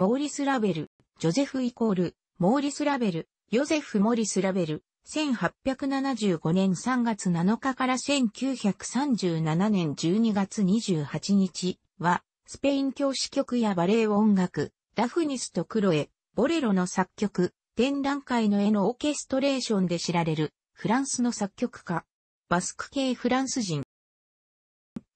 モーリス・ラベル、ジョゼフイコール、モーリス・ラベル、ヨゼフ・モリス・ラベル、1875年3月7日から1937年12月28日は、スペイン教師曲やバレエ音楽、ダフニスとクロエ、ボレロの作曲、展覧会の絵のオーケストレーションで知られる、フランスの作曲家、バスク系フランス人。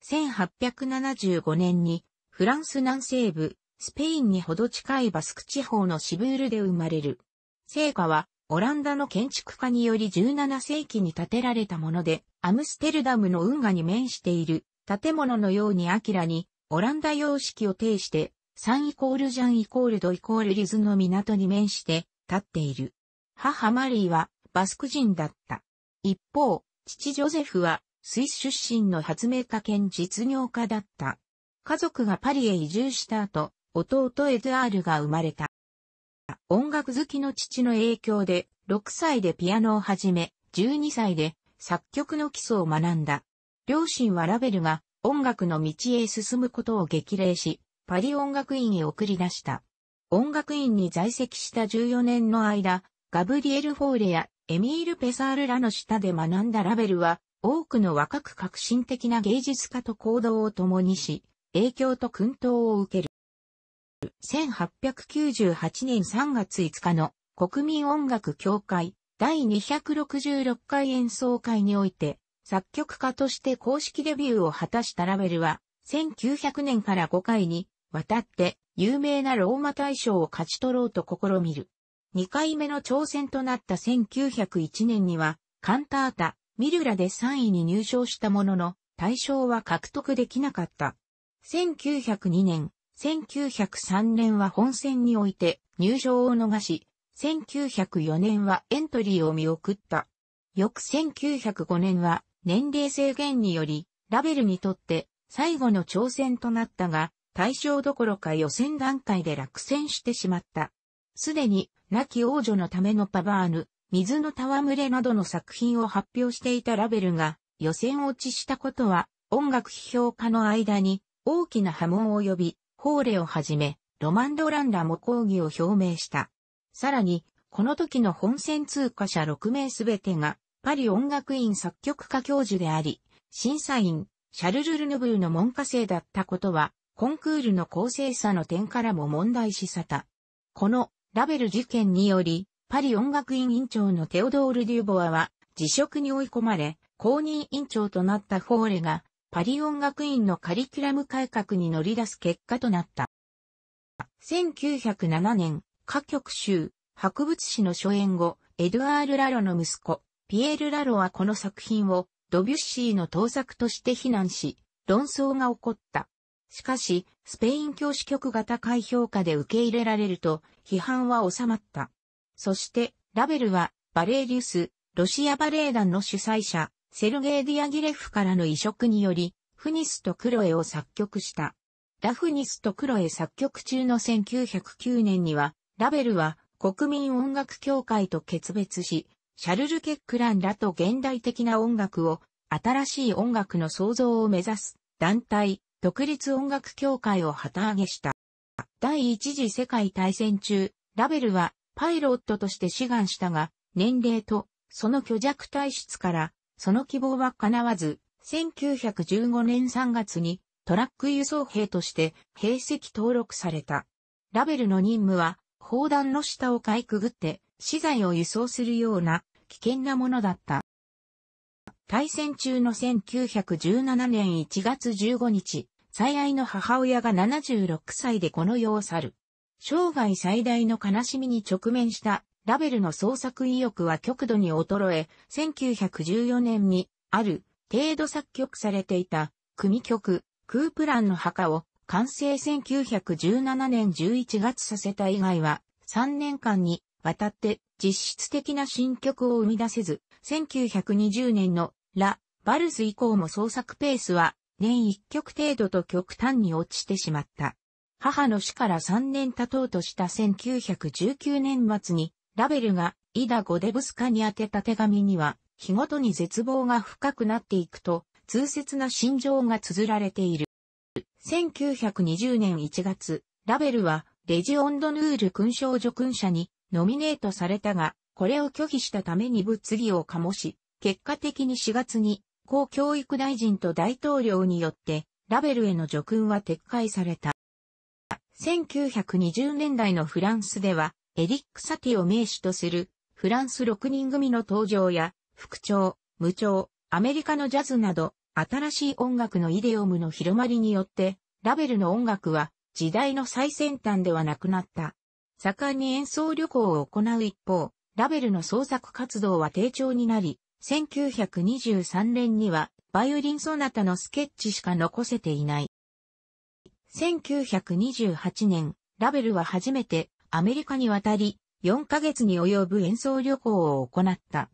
1875年に、フランス南西部、スペインにほど近いバスク地方のシブールで生まれる。聖火は、オランダの建築家により17世紀に建てられたもので、アムステルダムの運河に面している建物のようにアキラに、オランダ様式を呈して、3イコールジャンイコールドイコールリズの港に面して立っている。母マリーはバスク人だった。一方、父ジョゼフはスイス出身の発明家兼実業家だった。家族がパリへ移住した後、弟エドアールが生まれた。音楽好きの父の影響で、6歳でピアノを始め、12歳で作曲の基礎を学んだ。両親はラベルが音楽の道へ進むことを激励し、パリ音楽院へ送り出した。音楽院に在籍した14年の間、ガブリエル・フォーレやエミール・ペサールらの下で学んだラベルは、多くの若く革新的な芸術家と行動を共にし、影響と訓導を受ける。1898年3月5日の国民音楽協会第266回演奏会において、作曲家として公式デビューを果たしたラベルは、1900年から5回にわたって有名なローマ大賞を勝ち取ろうと試みる。2回目の挑戦となった1901年には、カンタータ、ミルラで3位に入賞したものの、大賞は獲得できなかった。1902年、1903年は本戦において入場を逃し、1904年はエントリーを見送った。翌1905年は年齢制限により、ラベルにとって最後の挑戦となったが、対象どころか予選段階で落選してしまった。すでに、亡き王女のためのパバーヌ、水の戯れなどの作品を発表していたラベルが予選落ちしたことは音楽批評家の間に大きな波紋を呼び、ォーレをはじめ、ロマンドランらも抗議を表明した。さらに、この時の本戦通過者6名すべてが、パリ音楽院作曲家教授であり、審査員、シャルル・ルヌブーの門下生だったことは、コンクールの公正さの点からも問題視された。このラベル事件により、パリ音楽院院長のテオドール・デューボアは辞職に追い込まれ、公認院長となったフォーレがパリ音楽院のカリキュラム改革に乗り出す結果となった。1907年、歌曲集、博物誌の初演後、エドアール・ラロの息子、ピエール・ラロはこの作品をドビュッシーの盗作として非難し、論争が起こった。しかし、スペイン教師局が高い評価で受け入れられると、批判は収まった。そして、ラベルは、バレーリュス、ロシアバレエ団の主催者、セルゲイ・ディアギレフからの移植により、フニスとクロエを作曲した。ラフニスとクロエ作曲中の1909年には、ラベルは国民音楽協会と決別し、シャルル・ケックランらと現代的な音楽を、新しい音楽の創造を目指す団体、独立音楽協会を旗揚げした。第一次世界大戦中、ラベルはパイロットとして志願したが、年齢とその虚弱体質からその希望は叶わず、1915年3月にトラック輸送兵として兵籍登録された。ラベルの任務は、砲弾の下をかいくぐって、資材を輸送するような危険なものだった。対戦中の1917年1月15日、最愛の母親が76歳でこの世を去る。生涯最大の悲しみに直面したラベルの創作意欲は極度に衰え、1914年に、ある程度作曲されていた、組曲、クープランの墓を、完成1917年11月させた以外は、3年間にわたって実質的な新曲を生み出せず、1920年のラ・バルス以降も創作ペースは年1曲程度と極端に落ちてしまった。母の死から3年経とうとした1919年末にラベルがイダ・ゴデブスカに宛てた手紙には、日ごとに絶望が深くなっていくと、痛切な心情が綴られている。1920年1月、ラベルは、レジオンドヌール勲章助勲者にノミネートされたが、これを拒否したために物議を醸し、結果的に4月に、公教育大臣と大統領によって、ラベルへの助勲は撤回された。1920年代のフランスでは、エリック・サティを名手とする、フランス6人組の登場や、副長、無長、アメリカのジャズなど、新しい音楽のイデオムの広まりによって、ラベルの音楽は時代の最先端ではなくなった。盛んに演奏旅行を行う一方、ラベルの創作活動は低調になり、1923年にはバイオリンソナタのスケッチしか残せていない。1928年、ラベルは初めてアメリカに渡り、4ヶ月に及ぶ演奏旅行を行った。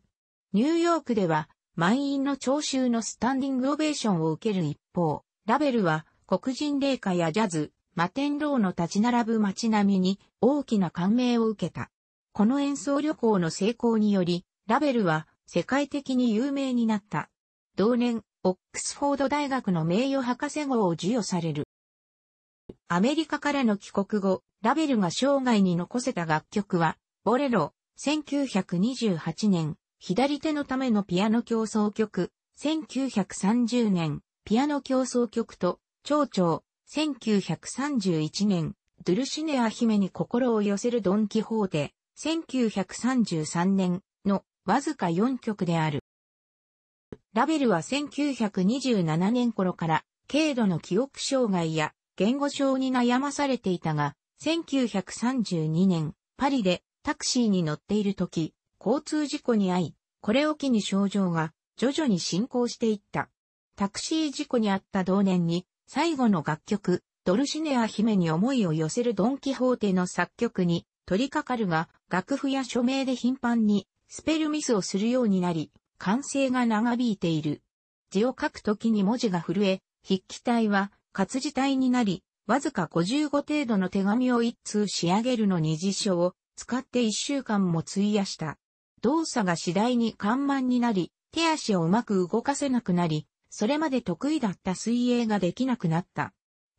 ニューヨークでは、満員の聴衆のスタンディングオベーションを受ける一方、ラベルは黒人霊下やジャズ、マテンローの立ち並ぶ街並みに大きな感銘を受けた。この演奏旅行の成功により、ラベルは世界的に有名になった。同年、オックスフォード大学の名誉博士号を授与される。アメリカからの帰国後、ラベルが生涯に残せた楽曲は、ボレロ、1928年、左手のためのピアノ競争曲、1930年、ピアノ競争曲と、蝶々、1931年、ドゥルシネア姫に心を寄せるドン・キホーテ、1933年のわずか4曲である。ラベルは1927年頃から、軽度の記憶障害や言語症に悩まされていたが、1932年、パリでタクシーに乗っている時、交通事故に遭い、これを機に症状が徐々に進行していった。タクシー事故に遭った同年に、最後の楽曲、ドルシネア姫に思いを寄せるドン・キホーテの作曲に取り掛かるが、楽譜や署名で頻繁にスペルミスをするようになり、完成が長引いている。字を書くときに文字が震え、筆記体は活字体になり、わずか55程度の手紙を一通仕上げるのに辞書を使って1週間も費やした。動作が次第に緩慢になり、手足をうまく動かせなくなり、それまで得意だった水泳ができなくなった。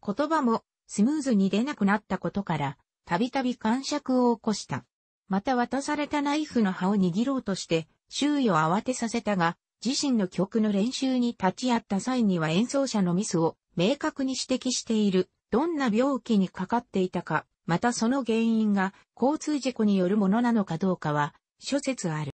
言葉もスムーズに出なくなったことから、たびたび感触を起こした。また渡されたナイフの刃を握ろうとして、周囲を慌てさせたが、自身の曲の練習に立ち会った際には演奏者のミスを明確に指摘している、どんな病気にかかっていたか、またその原因が交通事故によるものなのかどうかは、諸説ある。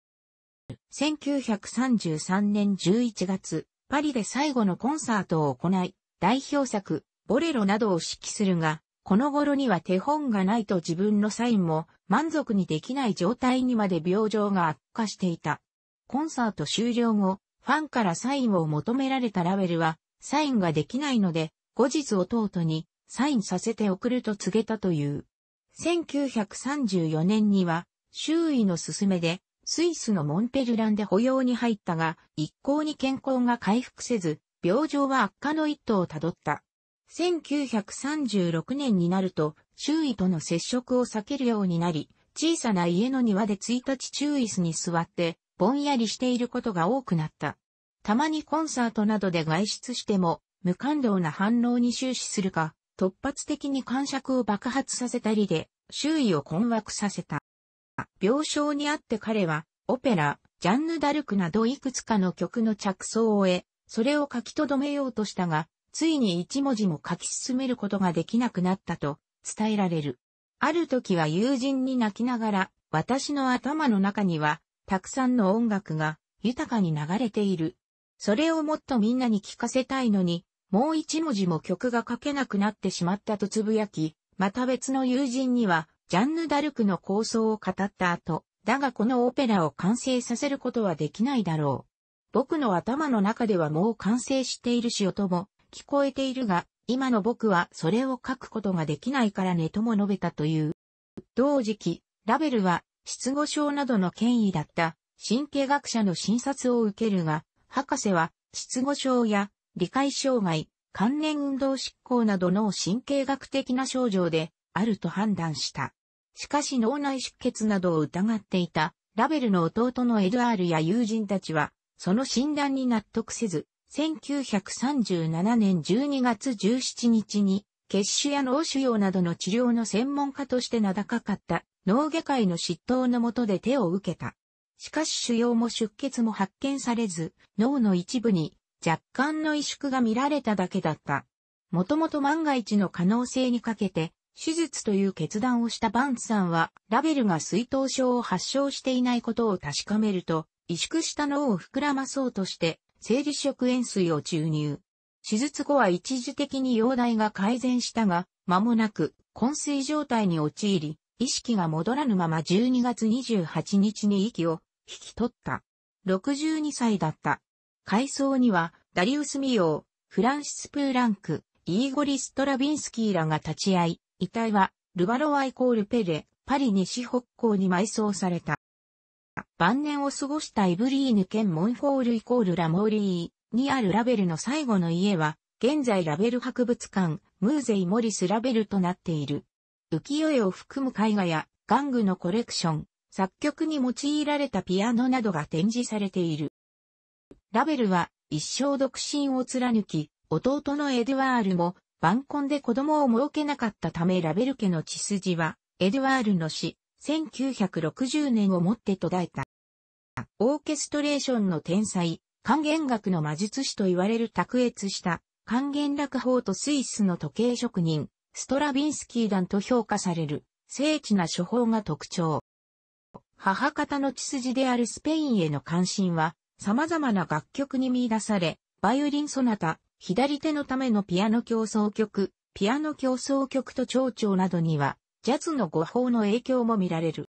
1933年11月、パリで最後のコンサートを行い、代表作、ボレロなどを指揮するが、この頃には手本がないと自分のサインも満足にできない状態にまで病状が悪化していた。コンサート終了後、ファンからサインを求められたラベルはサインができないので、後日弟にサインさせて送ると告げたという。1934年には、周囲の勧めで、スイスのモンペルランで保養に入ったが、一向に健康が回復せず、病状は悪化の一途をたどった。1936年になると、周囲との接触を避けるようになり、小さな家の庭で1日中イスに座って、ぼんやりしていることが多くなった。たまにコンサートなどで外出しても、無感動な反応に終始するか、突発的に感触を爆発させたりで、周囲を困惑させた。病床にあって彼は、オペラ、ジャンヌ・ダルクなどいくつかの曲の着想を終え、それを書き留めようとしたが、ついに一文字も書き進めることができなくなったと伝えられる。ある時は友人に泣きながら、私の頭の中には、たくさんの音楽が豊かに流れているそれをもっとみんなに聞かせたいのに、もう一文字も曲が書けなくなってしまったとつぶやき、また別の友人には、ジャンヌ・ダルクの構想を語った後、だがこのオペラを完成させることはできないだろう。僕の頭の中ではもう完成しているし音も聞こえているが、今の僕はそれを書くことができないからねとも述べたという。同時期、ラベルは失語症などの権威だった神経学者の診察を受けるが、博士は、失語症や理解障害、関連運動執行など脳神経学的な症状であると判断した。しかし脳内出血などを疑っていたラベルの弟のエドアールや友人たちは、その診断に納得せず、1937年12月17日に、血腫や脳腫瘍などの治療の専門家として名高かった脳外科医の執刀のもとで手を受けた。しかし腫瘍も出血も発見されず、脳の一部に若干の萎縮が見られただけだった。もともと万が一の可能性にかけて、手術という決断をしたバンツさんは、ラベルが水頭症を発症していないことを確かめると、萎縮した脳を膨らまそうとして、生理食塩水を注入。手術後は一時的に容体が改善したが、間もなく、昏睡状態に陥り、意識が戻らぬまま12月28日に息を引き取った。62歳だった。回想には、ダリウス・ミヨー、フランシス・プーランク、イーゴリ・ストラビンスキーらが立ち会い、遺体は、ルバロワイコール・ペレ、パリ西北港に埋葬された。晩年を過ごしたイブリーヌ兼モンフォールイコールラモーリーにあるラベルの最後の家は、現在ラベル博物館、ムーゼイ・モリス・ラベルとなっている。浮世絵を含む絵画や玩具のコレクション、作曲に用いられたピアノなどが展示されている。ラベルは一生独身を貫き、弟のエドワールも晩婚で子供を設けなかったためラベル家の血筋は、エドワールの死、1960年をもって途絶えた。オーケストレーションの天才、還元学の魔術師と言われる卓越した、還元楽法とスイスの時計職人、ストラビンスキー弾と評価される、精緻な処方が特徴。母方の血筋であるスペインへの関心は、様々な楽曲に見出され、バイオリンソナタ、左手のためのピアノ競争曲、ピアノ競争曲と蝶々などには、ジャズの語法の影響も見られる。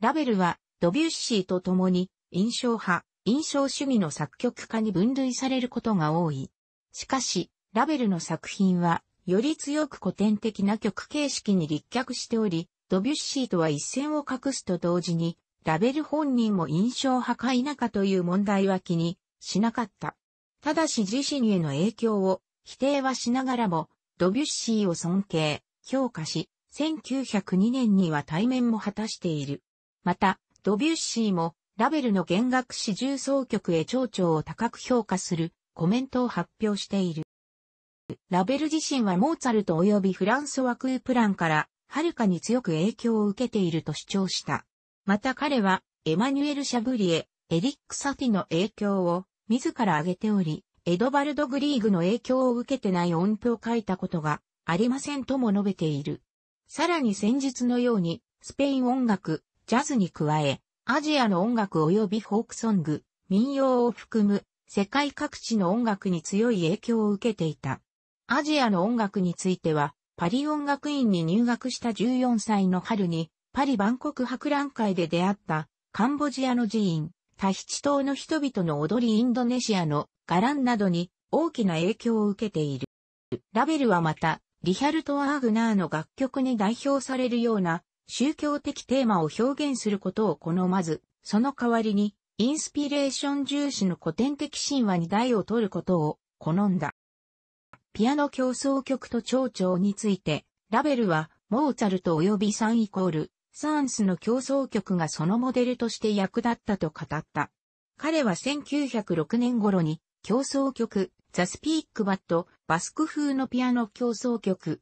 ラベルは、ドビュッシーと共に、印象派、印象主義の作曲家に分類されることが多い。しかし、ラベルの作品は、より強く古典的な曲形式に立脚しており、ドビュッシーとは一線を画すと同時に、ラベル本人も印象派か否かという問題は気にしなかった。ただし自身への影響を否定はしながらも、ドビュッシーを尊敬、評価し、1902年には対面も果たしている。また、ドビュッシーも、ラベルの弦楽史重奏曲へ蝶々を高く評価するコメントを発表している。ラベル自身はモーツァルト及びフランソワ・クープランから、はるかに強く影響を受けていると主張した。また彼は、エマニュエル・シャブリエ、エリック・サティの影響を、自ら挙げており、エドバルド・グリーグの影響を受けてない音符を書いたことがありませんとも述べている。さらに先日のように、スペイン音楽、ジャズに加え、アジアの音楽及びフォークソング、民謡を含む世界各地の音楽に強い影響を受けていた。アジアの音楽については、パリ音楽院に入学した14歳の春に、パリ万国博覧会で出会った、カンボジアの寺院、タヒチ島の人々の踊りインドネシアのガランなどに大きな影響を受けている。ラベルはまた、リヒャルト・アーグナーの楽曲に代表されるような宗教的テーマを表現することを好まず、その代わりにインスピレーション重視の古典的神話に代を取ることを好んだ。ピアノ競争曲と蝶々について、ラベルは、モーツァルト及び3イコール、サーンスの競争曲がそのモデルとして役立ったと語った。彼は1906年頃に、競争曲、ザ・スピークバット、バスク風のピアノ競争曲。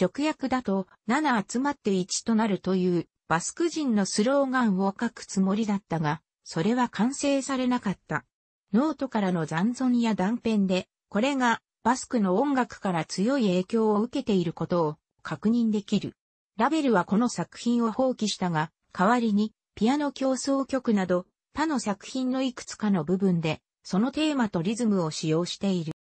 直訳だと、7集まって1となるという、バスク人のスローガンを書くつもりだったが、それは完成されなかった。ノートからの残存や断片で、これがバスクの音楽から強い影響を受けていることを確認できる。ラベルはこの作品を放棄したが、代わりにピアノ競争曲など他の作品のいくつかの部分でそのテーマとリズムを使用している。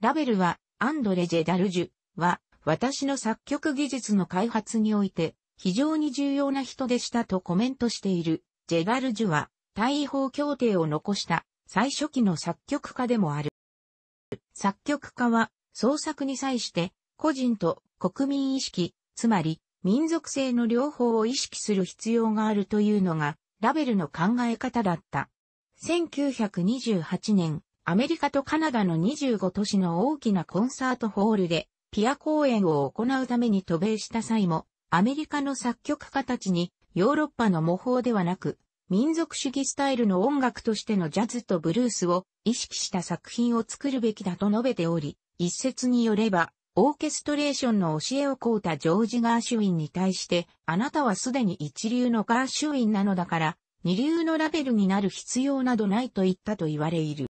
ラベルはアンドレ・ジェ・ダルジュは私の作曲技術の開発において非常に重要な人でしたとコメントしている。ジェダルジュは大違法協定を残した最初期の作曲家でもある。作曲家は創作に際して個人と国民意識、つまり民族性の両方を意識する必要があるというのがラベルの考え方だった。1928年、アメリカとカナダの25都市の大きなコンサートホールでピア公演を行うために渡米した際も、アメリカの作曲家たちにヨーロッパの模倣ではなく、民族主義スタイルの音楽としてのジャズとブルースを意識した作品を作るべきだと述べており、一説によれば、オーケストレーションの教えを凍うたジョージ・ガーシュウィンに対して、あなたはすでに一流のガーシュウィンなのだから、二流のラベルになる必要などないと言ったと言われいる。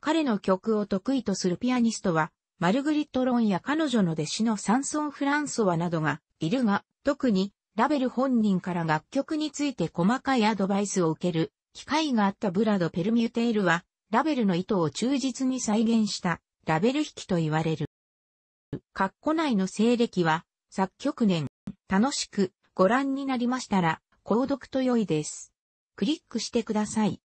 彼の曲を得意とするピアニストは、マルグリット・ロンや彼女の弟子のサンソン・フランソワなどがいるが、特にラベル本人から楽曲について細かいアドバイスを受ける機会があったブラド・ペルミュテールは、ラベルの意図を忠実に再現したラベル引きと言われる。括弧内の西暦は、作曲年、楽しくご覧になりましたら、購読と良いです。クリックしてください。